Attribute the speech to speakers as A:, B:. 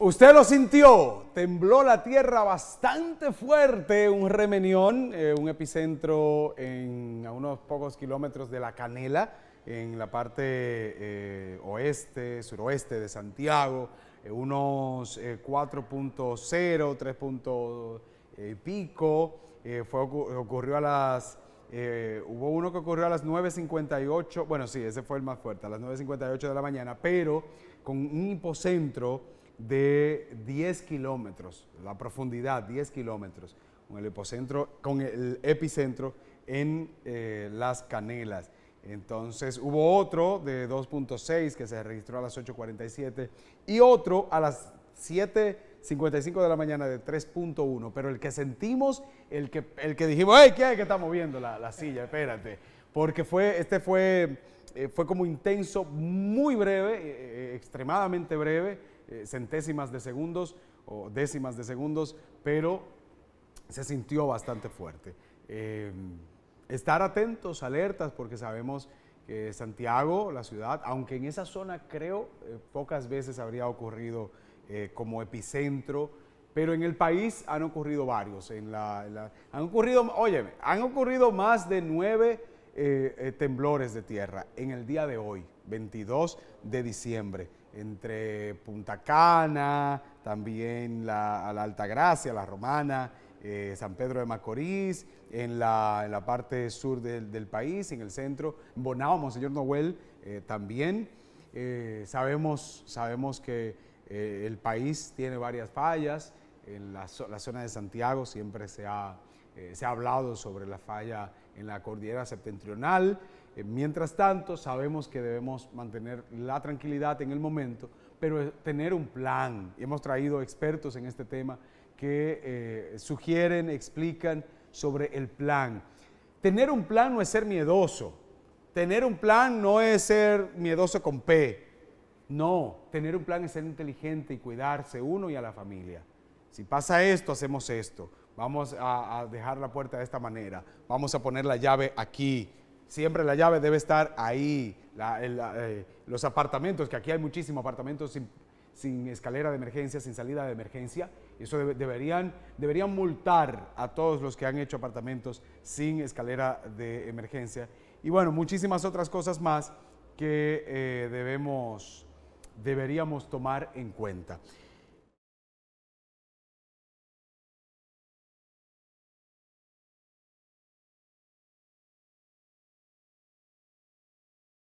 A: Usted lo sintió, tembló la tierra bastante fuerte, un remenión, eh, un epicentro en, a unos pocos kilómetros de La Canela, en la parte eh, oeste, suroeste de Santiago, eh, unos 4.0, 3. pico, ocurrió a las hubo uno que ocurrió a las 9.58, bueno sí, ese fue el más fuerte, a las 9.58 de la mañana, pero con un hipocentro de 10 kilómetros, la profundidad 10 kilómetros, con el, epicentro, con el epicentro en eh, Las Canelas. Entonces hubo otro de 2.6 que se registró a las 8.47 y otro a las 7.55 de la mañana de 3.1. Pero el que sentimos, el que, el que dijimos, ¡ay, ¿qué hay que está moviendo la, silla? Espérate. Porque fue, este fue, eh, como intenso, muy breve, eh, extremadamente breve eh, centésimas de segundos o décimas de segundos, pero se sintió bastante fuerte. Eh, estar atentos, alertas, porque sabemos que Santiago, la ciudad, aunque en esa zona creo eh, pocas veces habría ocurrido como epicentro, pero en el país han ocurrido varios. han ocurrido, oye, han ocurrido más de nueve temblores de tierra en el día de hoy, 22 de diciembre entre Punta Cana, también la, a la Gracia, la Romana, eh, San Pedro de Macorís, en la, parte sur del, país, en el centro, Bonao, Monseñor Noel eh, también. Eh, sabemos, sabemos que el país tiene varias fallas, en la zona de Santiago siempre se ha eh, se ha hablado sobre la falla en la cordillera septentrional. Eh, mientras tanto, sabemos que debemos mantener la tranquilidad en el momento, pero eh, tener un plan. Hemos traído expertos en este tema que sugieren, explican sobre el plan. Tener un plan no es ser miedoso. Tener un plan no es ser miedoso con P. No, tener un plan es ser inteligente y cuidarse uno y a la familia. Si pasa esto, hacemos esto. Vamos a, dejar la puerta de esta manera. Vamos a poner la llave aquí. Siempre la llave debe estar ahí. Eh, los apartamentos, que aquí hay muchísimos apartamentos sin, escalera de emergencia, sin salida de emergencia. Eso deberían, deberían multar a todos los que han hecho apartamentos sin escalera de emergencia. Y bueno, muchísimas otras cosas más que eh, debemos, deberíamos tomar en cuenta.